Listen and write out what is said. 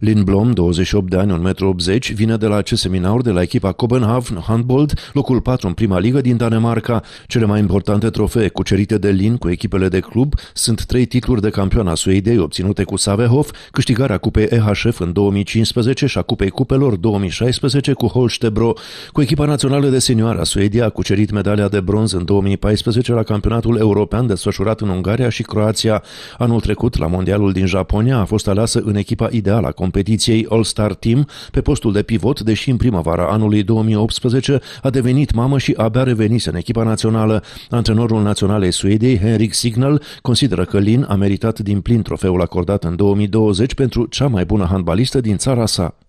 Lin Blom, 28 de ani, 1,80 m, vine de la acest seminar de la echipa Copenhagen Handbold, locul 4 în prima ligă din Danemarca. Cele mai importante trofee cucerite de Lin cu echipele de club sunt trei titluri de campioana Suediei obținute cu Savehof, câștigarea cupei EHF în 2015 și a cupei cupelor 2016 cu Holstebro. Cu echipa națională de senioară a Suedia a cucerit medalia de bronz în 2014 la campionatul european desfășurat în Ungaria și Croația. Anul trecut, la Mondialul din Japonia, a fost aleasă în echipa ideală a competiției All-Star Team pe postul de pivot, deși în primăvara anului 2018 a devenit mamă și abia revenise în echipa națională. Antrenorul naționalei Suediei, Henrik Signal, consideră că Lin a meritat din plin trofeul acordat în 2020 pentru cea mai bună handbalistă din țara sa.